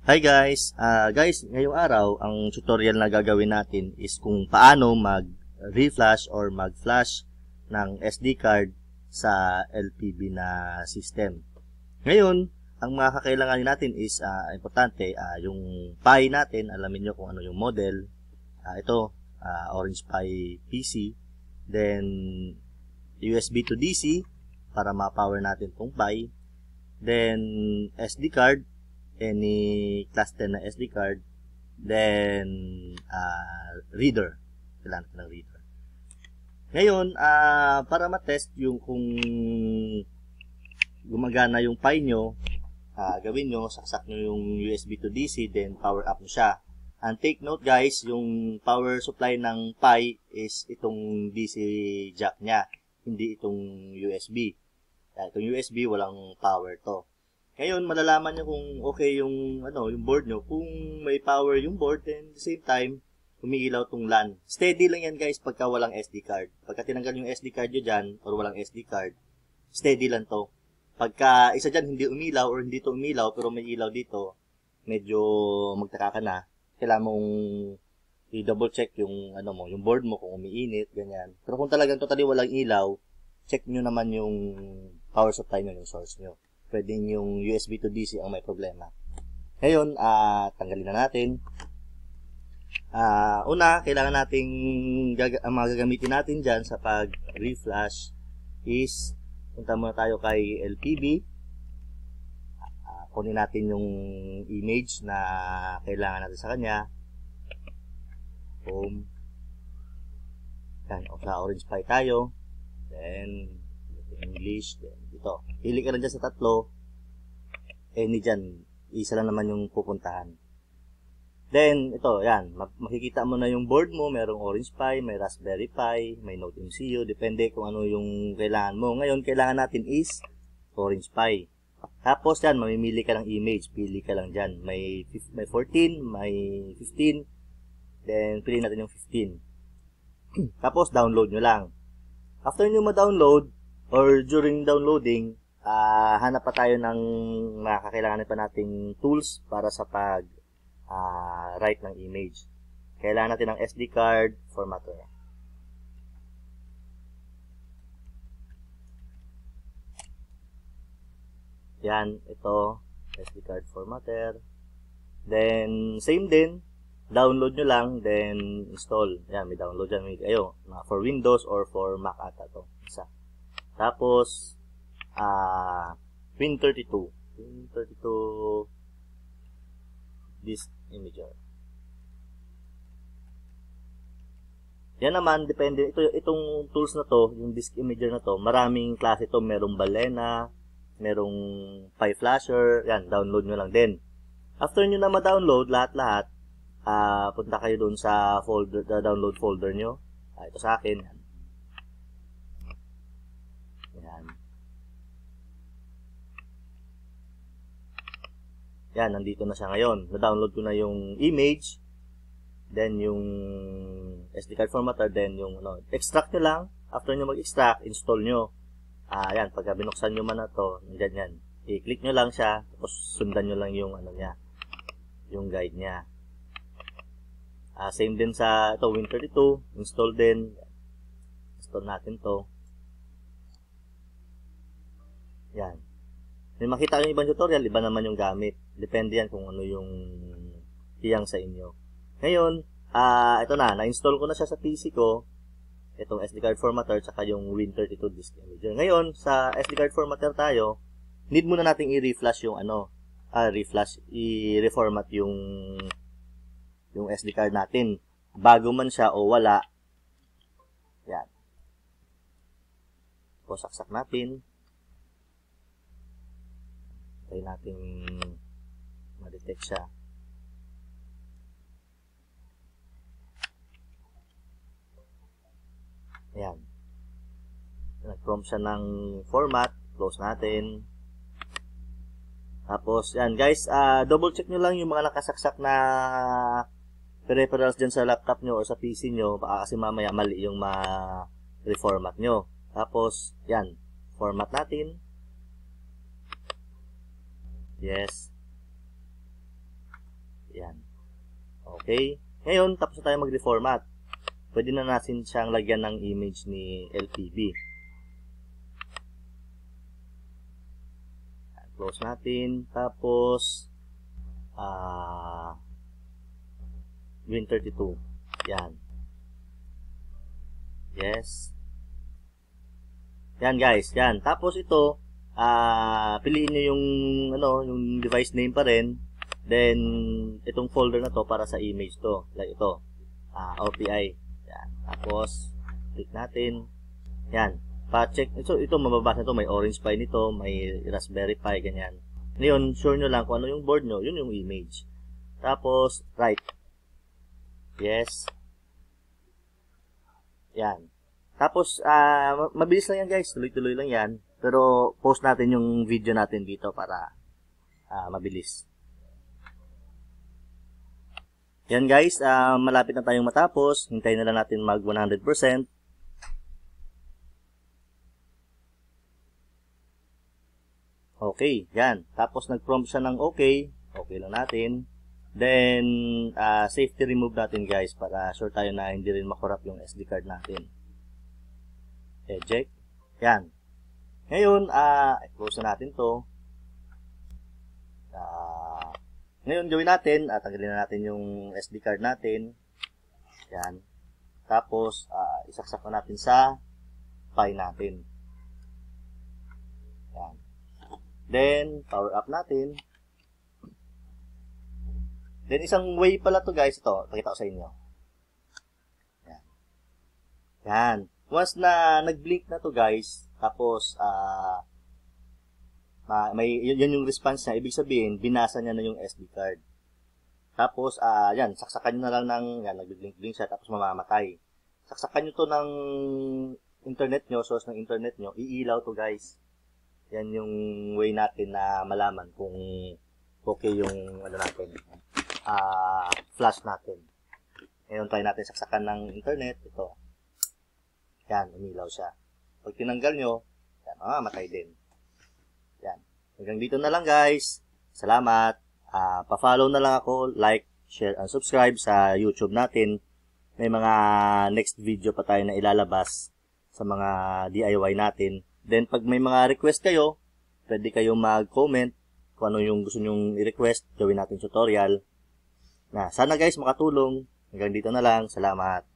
Hi guys! Uh, guys, ngayong araw, ang tutorial na gagawin natin is kung paano mag-reflash or mag-flash ng SD card sa LPB na system. Ngayon, ang mga kakailanganin natin is uh, importante, uh, yung PI natin, alamin nyo kung ano yung model. Uh, ito, uh, Orange Pi PC. Then, USB to DC para ma-power natin itong Pi. Then, SD card any class 10 na SD card, then uh, reader. Kailangan ko ng reader. Ngayon, uh, para matest yung kung gumagana yung Pi nyo, uh, gawin nyo, saksak nyo yung USB to DC, then power up mo siya. And take note guys, yung power supply ng Pi is itong DC jack niya, hindi itong USB. Itong USB, walang power to. Ngayon, malalaman niyo kung okay yung, ano, yung board nyo. Kung may power yung board, then at the same time, umiilaw tong LAN. Steady lang yan guys pagka walang SD card. Pagka tinanggal yung SD card nyo diyan or walang SD card, steady lang to. Pagka isa diyan hindi umiilaw or hindi to umiilaw pero may ilaw dito, medyo magtaka ka na. Kailangan mong i-double check yung ano mo, yung board mo kung umiinit, ganyan. Pero kung talagang totally walang ilaw, check niyo naman yung power supply nyo, yung source niyo pwede yung USB to DC ang may problema. Ngayon, uh, tanggalin na natin. Uh, una, kailangan nating gag- ang mga gagamitin natin dyan sa pag-reflash is punta muna tayo kay LPB. Uh, ah, kunin natin yung image na kailangan natin sa kanya. Home. Yan, o sa Orange Pie tayo. Then, English, then dito. Pili ka lang dyan sa tatlo, eh, ni dyan, isa lang naman yung pupuntahan. Then, ito, yan, makikita mo na yung board mo, merong Orange Pi, may Raspberry Pi, may Note MCU, depende kung ano yung kailangan mo. Ngayon, kailangan natin is Orange Pi. Tapos yan, mamimili ka ng image, pili ka lang dyan. May, may 14, may 15, then pili natin yung 15. Tapos, download nyo lang. After nyo ma-download, or during downloading, uh, hanap pa tayo ng makakailangan pa nating tools para sa pag uh, write ng image. Kailangan natin ng SD card formatter. Yan, ito, SD card formatter. Then, same din, download nyo lang, then install. Yan, may download yan. May, ayo, for Windows or for Mac ata to. Tapos, ah, uh, Win32. Win32 disk imager. Yan naman, depende. Ito, itong tools na to, yung disk imager na to, maraming klase to. Merong balena, merong pie flasher, yan, download nyo lang din. After nyo na ma-download lahat-lahat, uh, punta kayo doon sa folder, uh, download folder nyo. Uh, ito sa akin, yan. Yan, nandito na siya ngayon. Na-download ko na yung image, then yung SD card formatter, then yung ano, extract nyo lang. After nyo mag-extract, install nyo. Ah, yan, pagka binuksan nyo man na to, nandiyan I-click nyo lang siya, tapos sundan nyo lang yung ano niya, yung guide niya. Ah, same din sa ito, Win32, install din. Install natin to. Yan. May makita yung ibang tutorial, iba naman yung gamit. Depende yan kung ano yung tiyang sa inyo. Ngayon, ah uh, ito na, na-install ko na siya sa PC ko. Itong SD card formatter tsaka yung Win32 disk imager. Ngayon, sa SD card formatter tayo, need muna nating i-reflash yung ano, ah, reflash, i-reformat yung yung SD card natin bago man siya o wala. Yan. Pusaksak natin. Tayo nating ma-detect siya. Ayan. Nag-prompt siya ng format. Close natin. Tapos, yan guys, uh, double check nyo lang yung mga nakasaksak na peripherals dyan sa laptop nyo o sa PC nyo. Baka kasi mamaya mali yung ma-reformat nyo. Tapos, yan, format natin. Yes. Yan. Okay. Ngayon, tapos na tayo mag-reformat. Pwede na natin siyang lagyan ng image ni LTB. Close natin. Tapos, ah, uh, Win32. Yan. Yes. Yan guys, yan. Tapos ito, ah uh, piliin niyo yung ano, yung device name pa rin. Then itong folder na to para sa image to, like ito. Ah, uh, OPI. Yan. Tapos click natin. Yan. Pa-check. So ito mababasa to, may orange pie nito, may raspberry pie ganyan. Ngayon, sure nyo lang kung ano yung board nyo, yun yung image. Tapos, right. Yes. Yan. Tapos, uh, mabilis lang yan guys. Tuloy-tuloy lang yan. Pero post natin yung video natin dito para uh, mabilis. Yan guys, uh, malapit na tayong matapos. Hintayin na lang natin mag 100%. Okay, yan. Tapos nag-prompt siya ng okay. Okay lang natin. Then, uh, safety remove natin guys para sure tayo na hindi rin makorap yung SD card natin. Eject. Yan. Ngayon, uh, ah, close na natin to. Uh, ngayon, gawin natin, uh, tanggalin na natin yung SD card natin. Yan. Tapos, uh, isaksak na natin sa Pi natin. Yan. Then, power up natin. Then, isang way pala to guys. Ito, pakita ko sa inyo. Yan. Yan. Once na nag-blink na to guys, tapos, ah, uh, may, yun, yung response niya. Ibig sabihin, binasa niya na yung SD card. Tapos, ah, uh, yan, saksakan nyo na lang ng, yan, nag-blink-blink siya, tapos mamamatay. Saksakan nyo to ng internet nyo, source ng internet nyo, iilaw to guys. Yan yung way natin na malaman kung okay yung, ano natin, ah, uh, flash natin. Ngayon, try natin saksakan ng internet, ito. Yan, umilaw siya. Pag tinanggal nyo, yan, mamamatay din. Yan. Hanggang dito na lang guys. Salamat. Uh, pa-follow na lang ako, like, share, and subscribe sa YouTube natin. May mga next video pa tayo na ilalabas sa mga DIY natin. Then, pag may mga request kayo, pwede kayong mag-comment kung ano yung gusto nyong i-request. Gawin natin tutorial. Na, sana guys, makatulong. Hanggang dito na lang. Salamat.